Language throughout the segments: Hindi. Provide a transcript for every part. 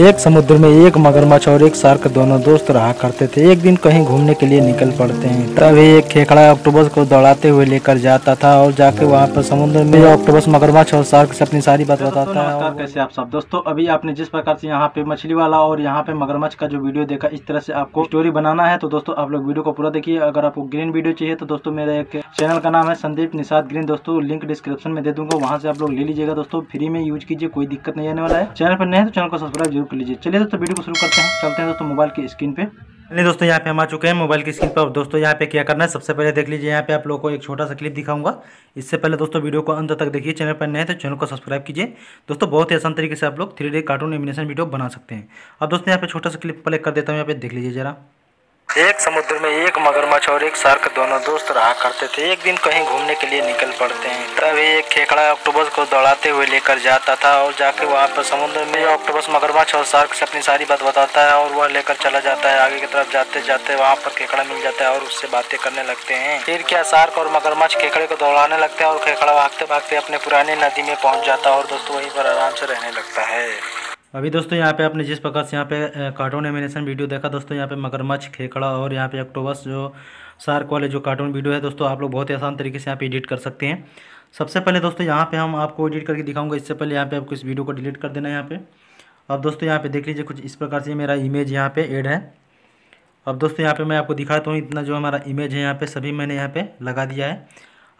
एक समुद्र में एक मगरमच्छ और एक शार्क दोनों दोस्त रहा करते थे एक दिन कहीं घूमने के लिए निकल पड़ते हैं तभी एक खेखड़ा ऑक्टोबस को दौड़ाते हुए लेकर जाता था और जाके वहाँ पर समुद्र में ऑक्टोबस मगरमच्छ और शार्क से अपनी सारी बात तो बताता है कैसे आप सब दोस्तों अभी आपने जिस प्रकार से यहाँ पे मछली वाला और यहाँ पे मगरमच्छ का जो वीडियो देखा इस तरह से आपको स्टोरी बनाना है तो दोस्तों आप लोग वीडियो को पूरा देखिए अगर आपको ग्रीन वीडियो चाहिए तो दोस्तों मेरे एक चैनल का नाम है संदीप निषाद ग्रीन दोस्तों लिंक डिस्क्रिप्शन में दे दूंगा वहाँ से आप लोग ले लीजिएगा दोस्तों फ्री में यूज कीजिए कोई दिक्कत नहीं आने वाला है चैनल पर नहीं है तो चैनल को सब्सक्राइब जरूर कर लीजिए चलिए दोस्तों वीडियो को शुरू करते हैं चलते हैं दोस्तों मोबाइल की स्क्रीन पे चलिए दोस्तों यहाँ पे हम आ चुके हैं मोबाइल की स्क्रीन पर दोस्तों यहाँ पे क्या करना है सबसे पहले देख लीजिए यहाँ पे आप लोगों को एक छोटा सा क्लिप दिखाऊंगा इससे पहले दोस्तों वीडियो को अंत तक देखिए चैनल पर नए तो चैनल को सब्सक्राइब कीजिए दोस्तों बहुत ही आसान तरीके से आप लोग थ्री कार्टून एमिनेशन वीडियो बना सकते हैं अब दोस्तों यहाँ पे छोटा सा क्लिप प्ले कर देता हूँ यहाँ पे देख लीजिए जरा एक समुद्र में एक मगरमच्छ और एक शार्क दोनों दोस्त रहा करते थे एक दिन कहीं घूमने के लिए निकल पड़ते हैं तभी एक खेकड़ा ऑक्टोबस को दौड़ाते हुए लेकर जाता था और जाके वहाँ पर समुद्र में ऑक्टोबस मगरमच्छ और शार्क से अपनी सारी बात बताता है और वह लेकर चला जाता है आगे की तरफ जाते जाते वहाँ पर खेकड़ा मिल जाता है और उससे बातें करने लगते हैं फिर क्या शार्क और मगरमच्छ खेकड़े को दौड़ाने लगते हैं और खेकड़ा भागते भागते अपने पुराने नदी में पहुँच जाता है और दोस्तों वहीं पर आराम से रहने लगता है अभी दोस्तों यहाँ पे आपने जिस प्रकार से यहाँ पे कार्टून एमिनेशन वीडियो देखा दोस्तों यहाँ पे मगरमच्छ खेखड़ा और यहाँ पे अक्टोबस जो सार्क वाले जो कार्टून वीडियो है दोस्तों आप लोग बहुत ही आसान तरीके से यहाँ पे एडिट कर सकते हैं सबसे पहले दोस्तों यहाँ पे हम आपको एडिट करके दिखाऊंगा इससे पहले यहाँ पे आपको इस वीडियो को डिलीट कर देना है यहाँ पे अब दोस्तों यहाँ पे देख लीजिए कुछ इस प्रकार से मेरा इमेज यहाँ पे एड है अब दोस्तों यहाँ पे मैं आपको दिखाता हूँ इतना जो हमारा इमेज है यहाँ पे सभी मैंने यहाँ पे लगा दिया है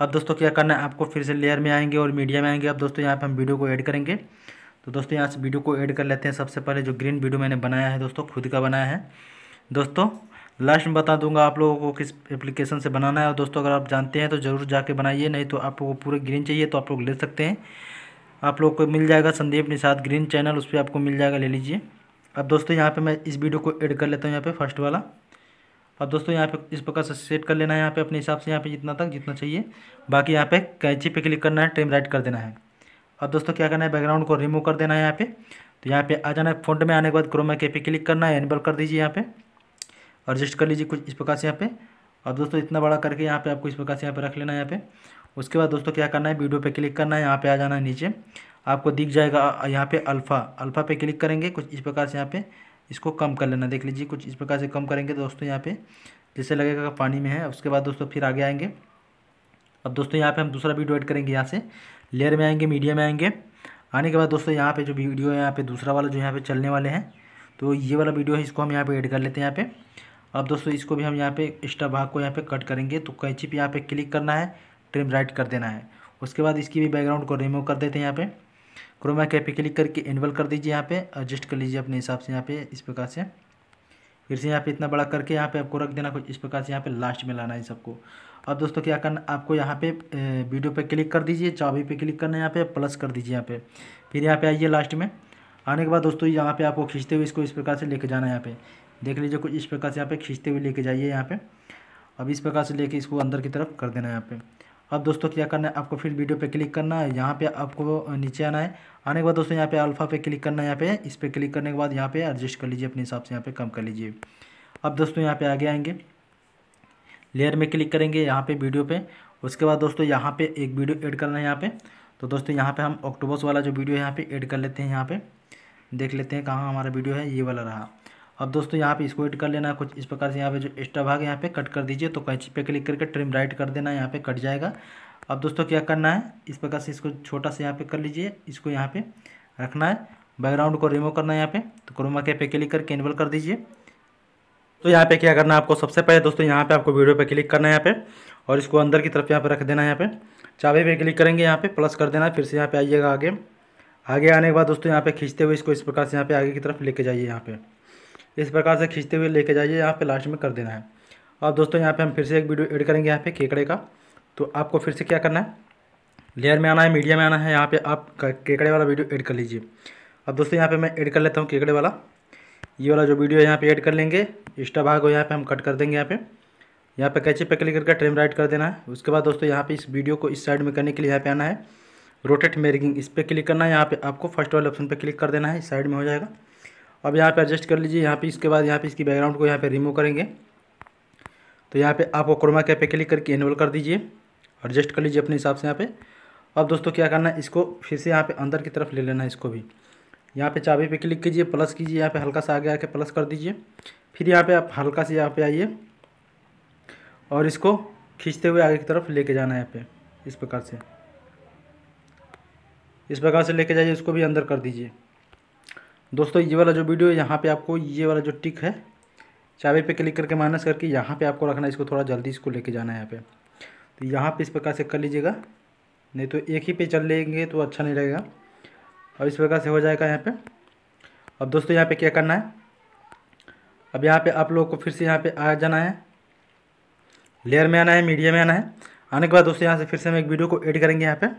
अब दोस्तों क्या करना है आपको फिर से लेयर में आएंगे और मीडिया में आएंगे अब दोस्तों यहाँ पे हम वीडियो को ऐड करेंगे तो दोस्तों यहाँ से वीडियो को ऐड कर लेते हैं सबसे पहले जो ग्रीन वीडियो मैंने बनाया है दोस्तों खुद का बनाया है दोस्तों लास्ट में बता दूंगा आप लोगों को किस एप्लीकेशन से बनाना है और दोस्तों अगर आप जानते हैं तो ज़रूर जाके बनाइए नहीं तो आप लोगों को पूरे ग्रीन चाहिए तो आप लोग ले सकते हैं आप लोग को मिल जाएगा संदीप निषाद ग्रीन चैनल उस पर आपको मिल जाएगा ले लीजिए अब दोस्तों यहाँ पर मैं इस वीडियो को ऐड कर लेता हूँ यहाँ पर फर्स्ट वाला अब दोस्तों यहाँ पे इस प्रकार से सेट कर लेना है यहाँ पे अपने हिसाब से यहाँ पे जितना तक जितना चाहिए बाकी यहाँ पे कैंची पे क्लिक करना है ट्रेम राइट कर देना है और दोस्तों क्या करना है बैकग्राउंड को रिमूव कर देना है यहाँ पे तो यहाँ पे आ जाना है फ्रंट में आने के बाद क्रोमा के पे क्लिक करना है एनबल कर दीजिए यहाँ पे एडजस्ट कर लीजिए कुछ इस प्रकार से यहाँ पे और दोस्तों इतना बड़ा करके यहाँ पे आपको इस प्रकार से यहाँ पे रख लेना है यहाँ पे उसके बाद दोस्तों क्या करना है वीडियो पे क्लिक करना है यहाँ पे आ जाना है नीचे आपको दिख जाएगा यहाँ पे अल्फ़ा अल्फ़ा पे क्लिक करेंगे कुछ इस प्रकार से यहाँ पे इसको कम कर लेना देख लीजिए कुछ इस प्रकार से कम करेंगे दोस्तों यहाँ पे जैसे लगेगा पानी में है उसके बाद दोस्तों फिर आगे आएंगे अब दोस्तों यहाँ पे हम दूसरा वीडियो एड करेंगे यहाँ से लेयर में आएंगे मीडिया में आएंगे आने के बाद दोस्तों यहाँ पे जो वीडियो है यहाँ पे दूसरा वाला जो यहाँ पे चलने वाले हैं तो ये वाला वीडियो है इसको हम यहाँ पे ऐड कर लेते हैं यहाँ पे अब दोस्तों इसको भी हम यहाँ पे एक्स्ट्रा भाग को यहाँ पे कट करेंगे तो कैंची पे यहाँ पे क्लिक करना है ट्रिम राइट कर देना है उसके बाद इसकी भी बैकग्राउंड को रिमूव कर देते हैं यहाँ पे क्रोमा कैप क्लिक करके इनवल कर दीजिए यहाँ पे एडजस्ट कर लीजिए अपने हिसाब से यहाँ पे इस प्रकार से फिर से यहाँ पे इतना बड़ा करके यहाँ पे आपको रख देना कुछ इस प्रकार से यहाँ पे लास्ट में लाना है सबको अब दोस्तों क्या करना आपको यहाँ पे वीडियो पे क्लिक कर दीजिए चाबी पे क्लिक करना है यहाँ पे प्लस कर दीजिए यहाँ पे फिर यहाँ पे आइए लास्ट में आने के बाद दोस्तों यहाँ पे आपको खींचते हुए इसको इस प्रकार से लेके जाना है यहाँ पे देख लीजिए कुछ इस प्रकार से यहाँ पे खींचते हुए लेके जाइए यहाँ पे अब इस प्रकार से लेके इसको अंदर की तरफ कर देना है यहाँ पे अब दोस्तों क्या करना है आपको फिर वीडियो पे क्लिक करना है यहाँ पे आपको नीचे आना है आने के बाद दोस्तों यहाँ पे अल्फ़ा पे क्लिक करना है यहाँ पे इस पर क्लिक करने के बाद यहाँ पे एडजस्ट कर लीजिए अपने हिसाब से यहाँ पे कम कर लीजिए अब दोस्तों यहाँ पे आगे आएंगे लेयर में क्लिक करेंगे यहाँ पे वीडियो पे उसके बाद दोस्तों यहाँ पे एक वीडियो एड करना है यहाँ पे तो दोस्तों यहाँ पे हम ऑक्टोबस वाला जो वीडियो है यहाँ पे एड कर लेते हैं यहाँ पे देख लेते हैं कहाँ हमारा वीडियो है ये वाला रहा अब दोस्तों यहाँ पे इसको एड कर लेना कुछ इस प्रकार से यहाँ पे जो एक्स्ट्रा भाग है यहाँ पे कट कर दीजिए तो कैंची पे क्लिक करके ट्रिम राइट कर देना यहाँ पे कट जाएगा अब दोस्तों क्या करना है इस प्रकार से इसको छोटा सा यहाँ पे कर लीजिए इसको यहाँ पे रखना है बैकग्राउंड को रिमूव करना है यहाँ पे तो क्रोमा के पे क्लिक करके इनबल कर दीजिए तो यहाँ पे क्या करना है आपको सबसे पहले दोस्तों यहाँ पे आपको वीडियो पे क्लिक करना है यहाँ पे और इसको अंदर की तरफ यहाँ पे रख देना है यहाँ पे चाबे पे क्लिक करेंगे यहाँ पे प्लस कर देना है फिर से यहाँ पे आइएगा आगे आगे आने के बाद दोस्तों यहाँ पे खींचते हुए इसको इस प्रकार से यहाँ पे आगे की तरफ लेके जाइए यहाँ पे इस प्रकार से खींचते हुए लेके जाइए यहाँ पे लास्ट में कर देना है अब दोस्तों यहाँ पे हम फिर से एक वीडियो एड करेंगे यहाँ पे केकड़े का तो आपको फिर से क्या करना है लेयर में आना है मीडिया में आना है यहाँ पे आप केकड़े वाला वीडियो एड कर लीजिए अब दोस्तों यहाँ पे मैं ऐड कर लेता हूँ केकड़े वाला ये वाला जो वीडियो है यहाँ पे एड कर लेंगे इंस्टा भाग को यहाँ पे हम कट कर देंगे यहाँ पे यहाँ पे कैचे पे क्लिक करके ट्रेम राइट कर देना है उसके बाद दोस्तों यहाँ पे इस वीडियो को इस साइड में करने के लिए यहाँ पे आना है रोटेट मेरिंग इस पर क्लिक करना है यहाँ पे आपको फर्स्ट वाले ऑप्शन पर क्लिक कर देना है इस साइड में हो जाएगा अब यहाँ पे एडजस्ट कर लीजिए यहाँ पे इसके बाद यहाँ पे इसकी बैकग्राउंड को यहाँ पे रिमूव करेंगे तो यहाँ पे आपको क्रोमा कैप पे क्लिक करके इनेबल कर दीजिए एडजस्ट कर लीजिए अपने हिसाब से यहाँ पे अब दोस्तों क्या करना है इसको फिर से यहाँ पे अंदर की तरफ ले लेना है इसको भी यहाँ पे चाबी पे क्लिक कीजिए प्लस कीजिए यहाँ पे हल्का सा आगे आके प्लस कर दीजिए फिर यहाँ पे आप हल्का से यहाँ पे आइए और इसको खींचते हुए आगे की तरफ लेके जाना है यहाँ पे इस प्रकार से इस प्रकार से लेके जाइए इसको भी अंदर कर दीजिए दोस्तों ये वाला जो वीडियो है यहाँ पे आपको ये वाला जो टिक है चाबी पे क्लिक करके माइनस करके यहाँ पे आपको रखना है इसको थोड़ा जल्दी इसको लेके जाना है यहाँ पे तो यहाँ पे इस प्रकार से कर लीजिएगा नहीं तो एक ही पे चल लेंगे तो अच्छा नहीं रहेगा अब इस प्रकार से हो जाएगा यहाँ पे अब दोस्तों यहाँ पे क्या करना है अब यहाँ पे आप लोगों को फिर से यहाँ पे आ जाना है लेयर में आना है मीडिया में आना है आने के बाद दोस्तों यहाँ से फिर से हम एक वीडियो को एड करेंगे यहाँ पर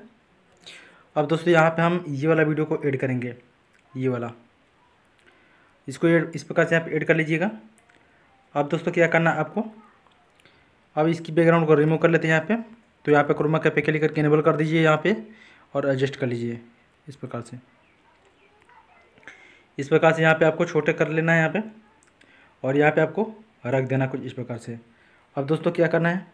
अब दोस्तों यहाँ पर हम ये वाला वीडियो को एड करेंगे ये वाला इसको इस प्रकार से आप ऐड कर लीजिएगा अब दोस्तों क्या करना है आपको अब इसकी बैकग्राउंड को रिमूव कर लेते हैं यहाँ पे तो यहाँ पे क्रोमा कैपे लिए करके इनेबल कर दीजिए यहाँ पे और एडजस्ट कर लीजिए इस प्रकार से इस प्रकार से यहाँ पे आपको छोटे कर लेना है यहाँ पे और यहाँ पे आपको रख देना कुछ इस प्रकार से अब दोस्तों क्या करना है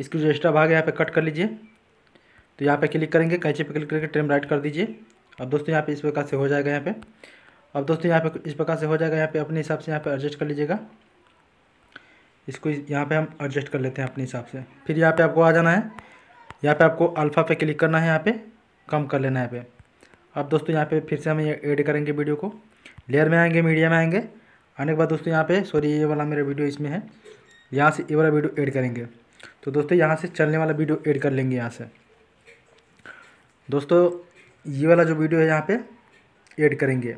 इसकी जो एक्स्ट्रा भाग है यहाँ पर कट कर लीजिए तो यहाँ पर क्लिक करेंगे कैंची पे क्लिक करके ट्रेम राइट कर दीजिए अब दोस्तों यहाँ पर इस प्रकार से हो जाएगा यहाँ पर अब दोस्तों यहाँ पे इस प्रकार से हो जाएगा यहाँ पे अपने हिसाब से यहाँ पे एडजस्ट कर लीजिएगा इसको यहाँ पे हम एडजस्ट कर लेते हैं अपने हिसाब से फिर यहाँ पे आपको आ जाना है यहाँ पे आपको अल्फ़ा पे क्लिक करना है यहाँ पे कम कर लेना है यहाँ पे अब दोस्तों यहाँ पे फिर से हम ऐड करेंगे वीडियो को लेयर में आएंगे मीडिया में आएंगे आने के बाद दोस्तों यहाँ पे सॉरी ये वाला मेरा वीडियो इसमें है यहाँ से ये वाला वीडियो एड करेंगे तो दोस्तों यहाँ से चलने वाला वीडियो एड कर लेंगे यहाँ से दोस्तों ये वाला जो वीडियो है यहाँ पे एड करेंगे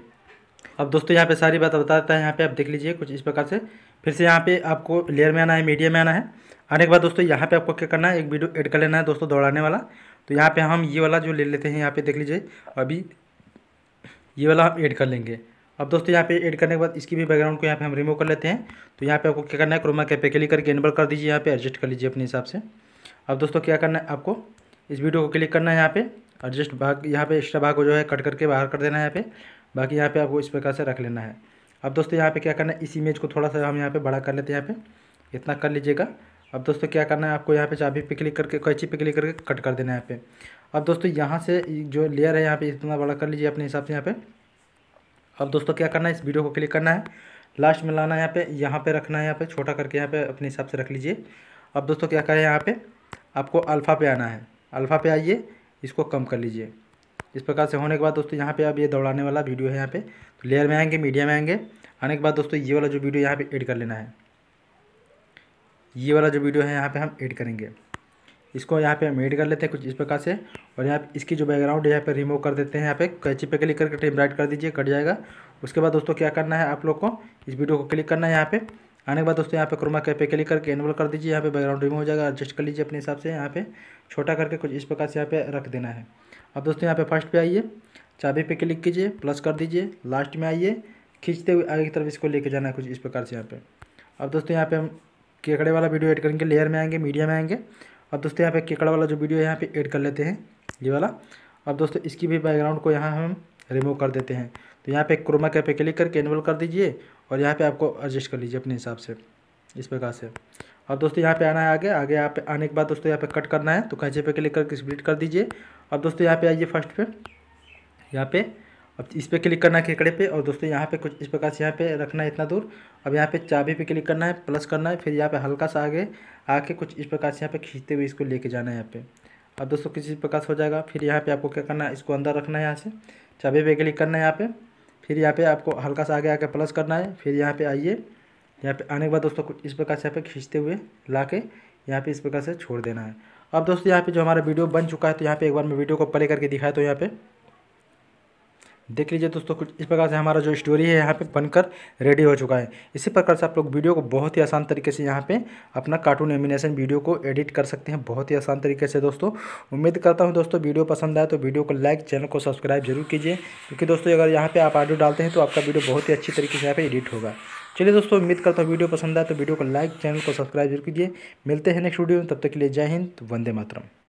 अब दोस्तों यहाँ पे सारी बात बता देता है यहाँ पे आप देख लीजिए कुछ इस प्रकार से फिर से यहाँ पे आपको लेयर में आना है मीडियम में आना है आने के बाद दोस्तों यहाँ पे आपको क्या करना है एक वीडियो एड कर लेना है दोस्तों दौड़ाने वाला तो यहाँ पे हम ये वाला जो ले लेते हैं यहाँ पे देख लीजिए अभी ये वाला हम ऐड कर लेंगे अब दोस्तों यहाँ पे एड करने के बाद इसकी भी बैकग्राउंड को यहाँ पे हम रिमूव कर लेते हैं तो यहाँ पे आपको क्या करना है क्रोमा कैपे क्लिक करके एनबल कर दीजिए यहाँ पे एडजस्ट कर लीजिए अपने हिसाब से अब दोस्तों क्या करना है आपको इस वीडियो को क्लिक करना है यहाँ पे एडजस्ट भाग यहाँ पे एक्स्ट्रा भाग को जो है कट करके बाहर कर देना है यहाँ पे बाकी यहाँ पे आपको इस प्रकार से रख लेना है अब दोस्तों यहाँ पे क्या करना है इस इमेज को थोड़ा सा हम यहाँ पे बड़ा कर लेते हैं यहाँ पे इतना कर लीजिएगा अब दोस्तों क्या करना है आपको यहाँ पे चाबी पे क्लिक करके कैची पे क्लिक करके कट कर देना है यहाँ पे अब दोस्तों यहाँ से जो लेयर है यहाँ पे इतना बड़ा कर लीजिए अपने हिसाब से यहाँ पे अब दोस्तों क्या करना है इस वीडियो को क्लिक करना है लास्ट में लाना है यहाँ पे यहाँ पे रखना है यहाँ पे छोटा करके यहाँ पे अपने हिसाब से रख लीजिए अब दोस्तों क्या करें यहाँ पे आपको अल्फ़ा पे आना है अल्फ़ा पे आइए इसको कम कर लीजिए इस प्रकार से होने के बाद दोस्तों यहाँ पे अब ये दौड़ाने वाला वीडियो है यहाँ पे तो लेयर में आएंगे मीडिया में आएंगे आने के बाद दोस्तों ये वाला जो वीडियो यहाँ पे ऐड कर लेना है ये वाला जो वीडियो है यहाँ पे हम ऐड करेंगे इसको यहाँ पे हम ऐड कर लेते हैं कुछ इस प्रकार से और यहाँ इसकी जो बैकग्राउंड है यहाँ पर रिमूव कर देते हैं यहाँ पे कैची पे क्लिक करके टेम्प्राइट कर दीजिए कट जाएगा उसके बाद दोस्तों क्या करना है आप लोग को इस वीडियो को क्लिक करना है यहाँ पे आने के बाद दोस्तों यहाँ पे क्रोमा कैप पे क्लिक करके एनवल कर दीजिए यहाँ पे बैकग्राउंड रिमूव हो जाएगा एडजस्ट कर लीजिए अपने हिसाब से यहाँ पे छोटा करके कुछ इस प्रकार से यहाँ पे रख देना है अब दोस्तों यहाँ पे फर्स्ट पे आइए चाबी पे क्लिक कीजिए प्लस कर दीजिए लास्ट में आइए खींचते हुए आगे की तरफ इसको लेके जाना है कुछ इस प्रकार से यहाँ पर अब दोस्तों यहाँ पे हम केकड़े वाला वीडियो एड करेंगे लेयर में आएंगे मीडिया में आएंगे अब दोस्तों यहाँ पे केकड़ा वाला जो वीडियो है यहाँ पर एड कर लेते हैं ये वाला अब दोस्तों इसकी भी बैकग्राउंड को यहाँ हम रिमूव कर देते हैं तो यहाँ पे क्रोमा कैप पे क्लिक करके इनेबल कर दीजिए और यहाँ पे आपको एडजस्ट कर लीजिए अपने हिसाब से इस प्रकार से अब दोस्तों यहाँ पे आना है आगे आगे यहाँ पे आने के बाद दोस्तों यहाँ पे कट करना है तो कैचे पे क्लिक करके स्प्लिट कर दीजिए अब दोस्तों यहाँ पे आइए फर्स्ट पे यहाँ पे अब इस पर क्लिक करना है केकड़े पे और दोस्तों यहाँ पे कुछ इस प्रकार से यहाँ पे रखना है इतना दूर अब यहाँ पे चाबी पे क्लिक करना है प्लस करना है फिर यहाँ पे हल्का सा आगे आके कुछ इस प्रकार से यहाँ पे खींचते हुए इसको लेके जाना है यहाँ पे अब दोस्तों किसी प्रकार से हो जाएगा फिर यहाँ पे आपको क्या करना है इसको अंदर रखना है यहाँ से सभी तो पे क्लिक करना है यहाँ पे फिर यहाँ पे आपको हल्का सा आगे आके प्लस करना है फिर यहाँ पे आइए यहाँ पे आने के बाद दोस्तों इस प्रकार से यहाँ पे खींचते हुए ला के यहाँ पे इस प्रकार से छोड़ देना है अब दोस्तों यहाँ पे जो हमारा वीडियो बन चुका है तो यहाँ पे एक बार मैं वीडियो को प्ले करके दिखाया तो यहाँ पे देख लीजिए दोस्तों कुछ इस प्रकार से हमारा जो स्टोरी है यहाँ पे बनकर रेडी हो चुका है इसी प्रकार से आप लोग वीडियो को बहुत ही आसान तरीके से यहाँ पे अपना कार्टून एमिनेशन वीडियो को एडिट कर सकते हैं बहुत ही आसान तरीके से दोस्तों उम्मीद करता हूँ दोस्तों वीडियो पसंद आए तो वीडियो को लाइक चैनल को सब्सक्राइब जरूर कीजिए क्योंकि दोस्तों अगर यहाँ पर आप ऑडियो डालते हैं तो आपका वीडियो बहुत ही अच्छी तरीके से यहाँ पर एडिट होगा चलिए दोस्तों उम्मीद करता हूँ वीडियो पसंद आए तो वीडियो को लाइक चैनल को सब्सक्राइब जरूर कीजिए मिलते हैं नेक्स्ट वीडियो में तब तक के लिए जय हिंद वंदे मातरम